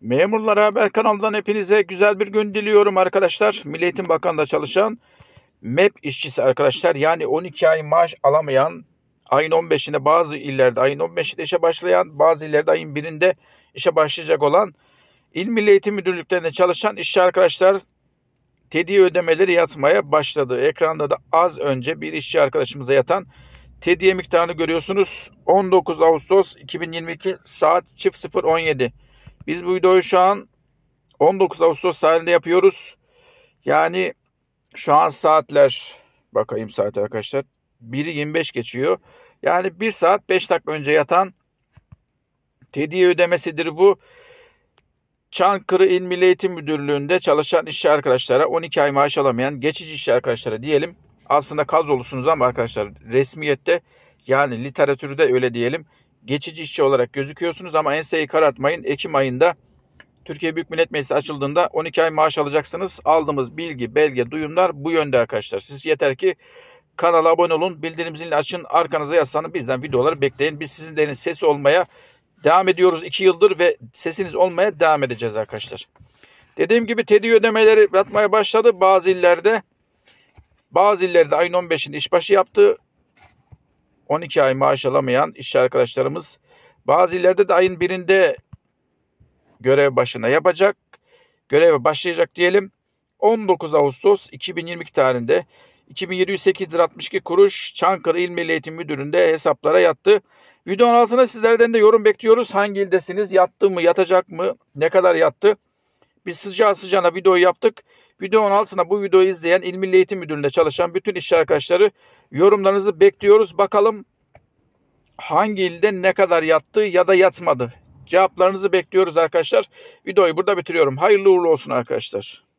Memurlar Haber kanalından hepinize güzel bir gün diliyorum arkadaşlar. Milli Eğitim Bakanı'nda çalışan MEP işçisi arkadaşlar yani 12 ay maaş alamayan ayın 15'inde bazı illerde ayın 15'inde işe başlayan bazı illerde ayın 1'inde işe başlayacak olan İl Milli Eğitim Müdürlüklerinde çalışan işçi arkadaşlar TEDİ ödemeleri yatmaya başladı. Ekranda da az önce bir işçi arkadaşımıza yatan TEDİ'ye miktarını görüyorsunuz. 19 Ağustos 2022 saat çift 017. Biz bu videoyu şu an 19 Ağustos tarihinde yapıyoruz. Yani şu an saatler bakayım saat arkadaşlar. 1'i 25 geçiyor. Yani 1 saat 5 dakika önce yatan tediye ödemesidir bu. Çankırı İl Milli Eğitim Müdürlüğü'nde çalışan işçi arkadaşlara 12 ay maaş alamayan geçici işçi arkadaşlara diyelim. Aslında kadrolusunuz ama arkadaşlar resmiyette yani literatürde öyle diyelim geçici işçi olarak gözüküyorsunuz ama enseyi karartmayın. Ekim ayında Türkiye Büyük Millet Meclisi açıldığında 12 ay maaş alacaksınız. Aldığımız bilgi, belge, duyumlar bu yönde arkadaşlar. Siz yeter ki kanala abone olun, bildirim zilini açın, arkanıza yaslanın, bizden videoları bekleyin. Biz sizlerin sesi olmaya devam ediyoruz 2 yıldır ve sesiniz olmaya devam edeceğiz arkadaşlar. Dediğim gibi tedi ödemeleri yatmaya başladı. Bazı illerde bazı illerde ayın 15'inde işbaşı yaptı. 12 ay maaş alamayan işçi arkadaşlarımız bazı illerde de ayın birinde görev başına yapacak, göreve başlayacak diyelim. 19 Ağustos 2022 tarihinde 2708 lira 62 kuruş Çankırı İl Milli Eğitim Müdürü'nde hesaplara yattı. Videonun altına sizlerden de yorum bekliyoruz. Hangi ildesiniz? Yattı mı? Yatacak mı? Ne kadar yattı? Biz sıcağı sıcağına video yaptık. Videonun altına bu videoyu izleyen İl Milli Eğitim Müdürlüğü'nde çalışan bütün iş arkadaşları yorumlarınızı bekliyoruz. Bakalım hangi ilde ne kadar yattı ya da yatmadı. Cevaplarınızı bekliyoruz arkadaşlar. Videoyu burada bitiriyorum. Hayırlı uğurlu olsun arkadaşlar.